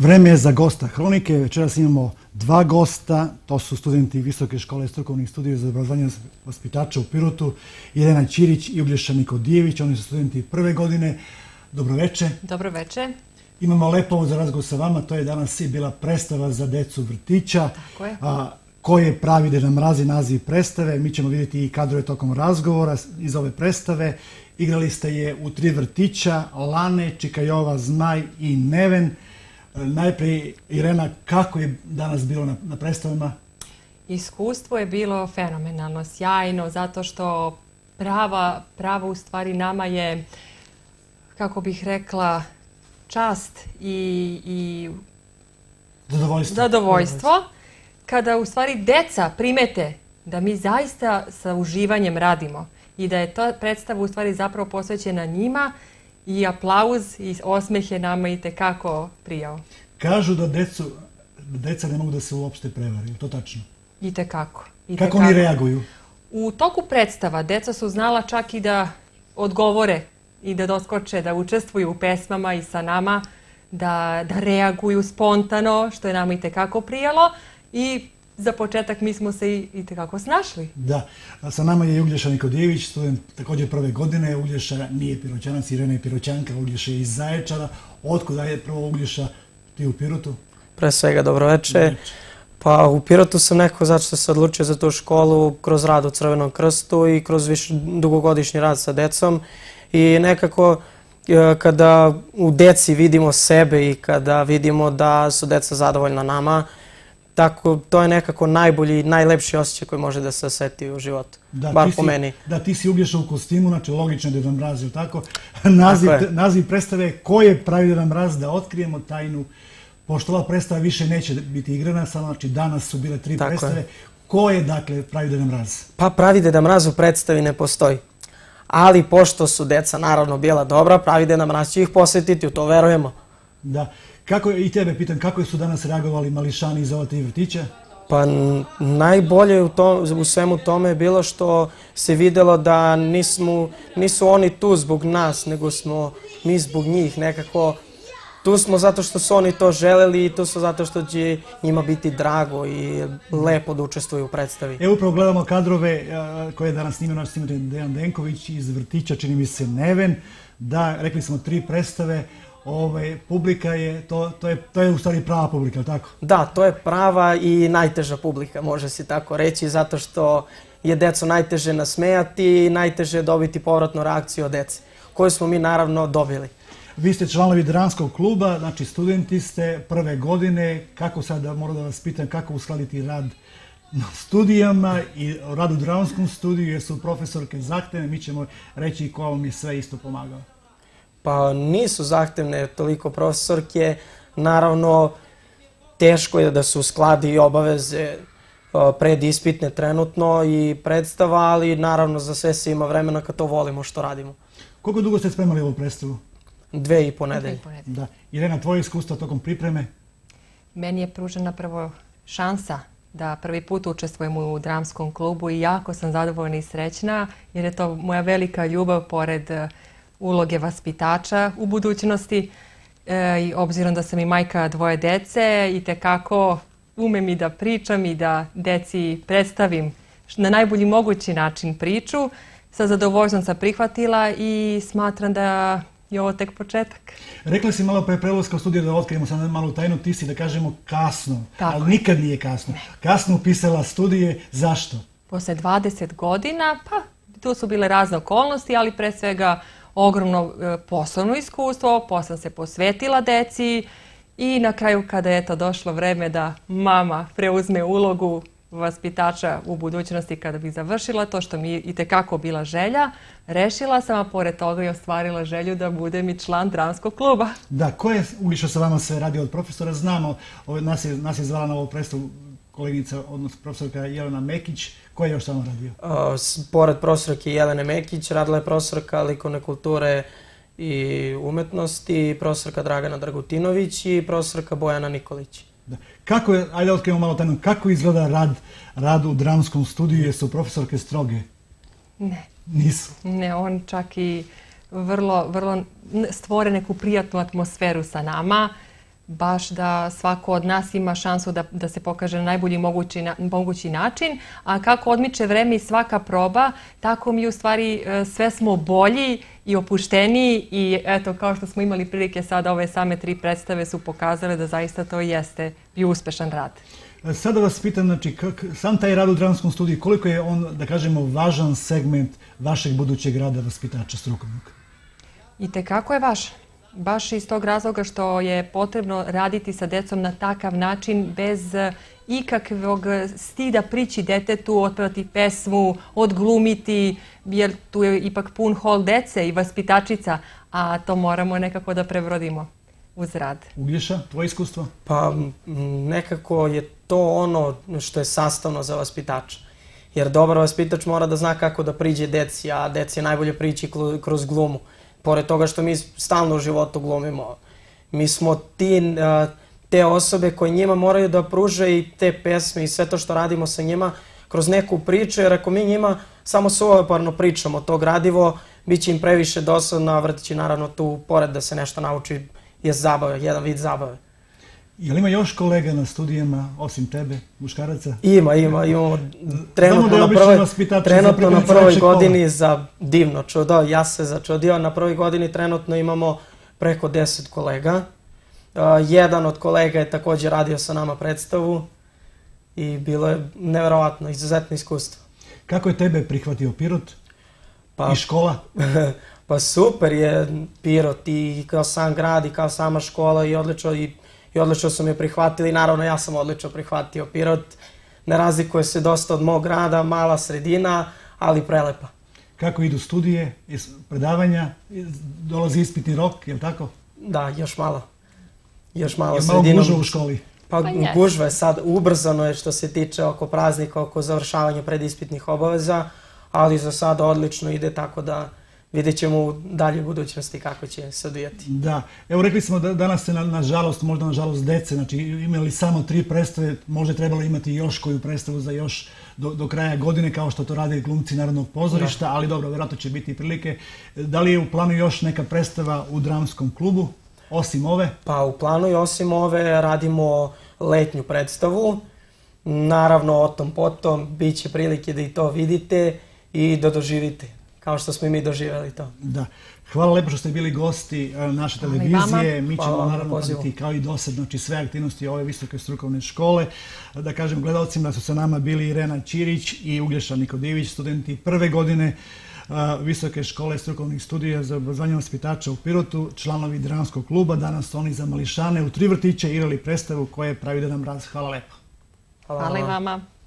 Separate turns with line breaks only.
Vreme je za gosta Hronike. Večeras imamo dva gosta. To su studenti Visoke škole strukovnih studija za obrazovanje vaspitača u Pirotu. Jelena Ćirić i Uglješa Nikodijević. Oni su studenti prve godine. Dobroveče. Dobroveče. Imamo lepo za razgovor sa vama. To je danas i bila predstava za decu vrtića. Tako je. A, ko je pravi da nam razi naziv predstave. Mi ćemo vidjeti i kadrove tokom razgovora iz ove predstave. Igrali ste je u tri vrtića, Lane, Čikajova, Zmaj i Neven. Neven Najprej, Irena, kako je danas bilo na, na predstavama?
Iskustvo je bilo fenomenalno, sjajno, zato što prava, prava u stvari nama je, kako bih rekla, čast i, i
zadovoljstvo. zadovoljstvo,
kada u stvari deca primete da mi zaista sa uživanjem radimo i da je ta predstava u stvari zapravo posvećena njima i aplauz i osmeh je nama i tekako prijao.
Kažu da decu, da deca ne mogu da se uopšte prevare, je to tačno?
I tekako. I Kako oni reaguju? U toku predstava deca su znala čak i da odgovore i da doskoče, da učestvuju u pesmama i sa nama, da, da reaguju spontano, što je nama i tekako prijalo. I za početak mi smo se i, i tekako snašli.
Da, sa nama je Uglješa Nikodijević, student takođe prve godine. Uglješa nije piroćanac, Irena je piroćanka, Uglješa je iz Zaječara. Otkuda je prvo Uglješa ti u Pirotu?
Pre svega, dobroveče. Dobroveče. Pa u Pirotu sam nekako zašto se odlučio za tu školu kroz rad u Crvenom krstu i kroz više dugogodišnji rad sa decom i nekako e, kada u deci vidimo sebe i kada vidimo da su deca zadovoljna nama, Tako, to je nekako najbolji, najlepši osjećaj koji može da se oseti u životu, da, bar po meni.
Da, ti si Uglješa u kostimu, znači logično je Dedan Mraz, je da tako? Naziv, tako naziv predstave, ko je pravi Dedan Mraz, da otkrijemo tajnu, pošto ova predstava više neće biti igrana, samo znači danas su bile tri tako predstave. Je. Ko je, dakle, pravi Dedan da Mraz?
Pa pravi Dedan da Mraz u predstavi ne postoji. Ali pošto su deca naravno bila dobra, pravi Dedan Mraz će ih posetiti, u to verujemo.
Da. Kako, I tebe pitam, kako su danas reagovali mališani iz ova tri vrtića? Pa najbolje u, tom, u svemu tome
je bilo što se videlo da nismo, nisu oni tu zbog nas, nego smo mi zbog njih nekako. Tu smo zato što su oni to želeli i tu su zato što će njima biti drago i lepo da učestvuju u predstavi. Evo
upravo gledamo kadrove koje danas snimio naš snimatelj Dejan Denković iz Vrtića, čini mi se Neven. Da, rekli smo tri predstave, ovaj, publika je, to, to, je, to je u stvari prava publika, tako?
Da, to je prava i najteža publika, može se tako reći, zato što je decu najteže nasmejati i najteže dobiti povratnu reakciju od dece, koju smo mi
naravno dobili. Vi ste članovi dranskog kluba, znači studenti ste prve godine. Kako sad moram da vas pitam kako uskladiti rad na studijama i rad u dranskom studiju, jer su profesorke zahteve, mi ćemo reći ko vam je sve isto pomagao
pa nisu zahtevne toliko profesorke. Naravno, teško je da se uskladi obaveze e, predispitne trenutno i predstava, ali naravno za sve se ima vremena kad to volimo što radimo.
Koliko dugo ste spremali ovu predstavu? Dve i po nedelje. Da. Irena, tvoje iskustvo tokom pripreme?
Meni je pružena prvo šansa da prvi put učestvujem u dramskom klubu i jako sam zadovoljna i srećna jer je to moja velika ljubav pored uh, uloge vaspitača u budućnosti e, i obzirom da sam i majka dvoje dece i tekako umem i da pričam i da deci predstavim na najbolji mogući način priču. Sa zadovoljstvom sam prihvatila i smatram da je ovo tek početak.
Rekla si malo pre prelaska u studiju da otkrijemo sad malu tajnu, ti si da kažemo kasno, Tako. ali nikad nije kasno. Kasno upisala studije, zašto?
Posle 20 godina, pa tu su bile razne okolnosti, ali pre svega uh, ogromno e, poslovno iskustvo, posle se posvetila deci i na kraju kada je to došlo vreme da mama preuzme ulogu vaspitača u budućnosti kada bi završila to što mi i tekako bila želja. Rešila sam, a pored toga i ostvarila želju da budem i član dramskog kluba.
Da, ko je ulišao sa vama se radi od profesora? Znamo, ovaj, nas je, nas je zvala na ovu predstavu kolegica, odnos profesorka Jelena Mekić, koja je još tamo radio?
A, pored profesorke Jelene Mekić radila je profesorka likovne kulture i umetnosti, profesorka Dragana Dragutinović i profesorka Bojana Nikolić. Da.
Kako je, ajde otkrivamo malo tajno, kako izgleda rad, rad u dramskom studiju, jesu profesorke stroge?
Ne. Nisu? Ne, on čak i vrlo, vrlo stvore neku prijatnu atmosferu sa nama. Uh, baš da svako od nas ima šansu da, da se pokaže na najbolji mogući, na, mogući način, a kako odmiče vreme i svaka proba, tako mi u stvari e, sve smo bolji i opušteniji i eto kao što smo imali prilike sada ove same tri predstave su pokazale da zaista to jeste bio uspešan rad.
E, sada vas pitam, znači, kak, sam taj rad u dramskom studiju, koliko je on, da kažemo, važan segment vašeg budućeg rada vaspitača strukovnog?
I te kako je važan baš iz tog razloga što je potrebno raditi sa decom na takav način bez e, ikakvog stida prići detetu, otpevati pesmu, odglumiti, jer tu je ipak pun hol dece i vaspitačica, a to moramo nekako da prebrodimo uz rad.
Uglješa, tvoje iskustvo? Pa
nekako je to ono što je sastavno za vaspitača. Jer dobar vaspitač mora da zna kako da priđe deci, a deci je najbolje prići kroz glumu. Uh, Pored toga što mi stalno u životu glumimo, mi smo ti, te osobe koje njima moraju da pruže i te pesme i sve to što radimo sa njima kroz neku priču, jer ako mi njima samo suvoparno pričamo to gradivo, bit će im previše dosadno, a vrtići naravno tu pored da se nešto nauči je zabave, jedan vid zabave.
Jel ima još kolega na studijama, osim tebe, muškaraca? Ima, ima, ima. trenutno da na prvoj, trenutno na prvoj godini
za divno čudo, ja se začudio, na prvoj godini trenutno imamo preko 10 kolega. Uh, jedan od kolega je takođe radio sa nama predstavu i bilo je neverovatno, izuzetno iskustvo. Kako
je tebe prihvatio Pirot pa, i škola?
pa super je Pirot i kao sam grad i kao sama škola i odlično i i odlično su me prihvatili. Naravno, ja sam odlično prihvatio Pirot. Ne razlikuje se dosta od mog grada, mala sredina,
ali prelepa. Kako idu studije, predavanja, dolazi ispitni rok, je li tako? Da, još malo. Još malo je sredinom. malo gužva u školi. Pa,
pa gužva je sad, ubrzano je što se tiče oko praznika, oko završavanja predispitnih obaveza, ali za sada odlično ide tako da vidjet ćemo u dalje budućnosti kako će se odvijati.
Da, evo rekli smo da danas se na, nažalost, možda nažalost dece, znači imali samo tri predstave, možda je trebalo imati još koju predstavu za još do, do kraja godine kao što to rade glumci Narodnog pozorišta, da. ali dobro, vjerojatno će biti prilike. Da li je u planu još neka predstava u dramskom klubu, osim ove? Pa u planu i osim ove radimo
letnju predstavu, naravno o tom potom, bit će prilike da i to
vidite i da doživite kao što smo i mi doživjeli to. Da. Hvala lepo što ste bili gosti e, naše televizije. Mi ćemo naravno pratiti kao i dosad znači, sve aktivnosti ove visoke strukovne škole. Da kažem gledalcima su sa nama bili Irena Ćirić i Uglješa Nikodijević, studenti prve godine e, Visoke škole strukovnih studija za obrazovanje vaspitača u Pirotu, članovi dramskog kluba. Danas su oni za mališane u tri vrtiće igrali predstavu koje pravi da nam raz. Hvala lepo. Hvala, Hvala i
vama.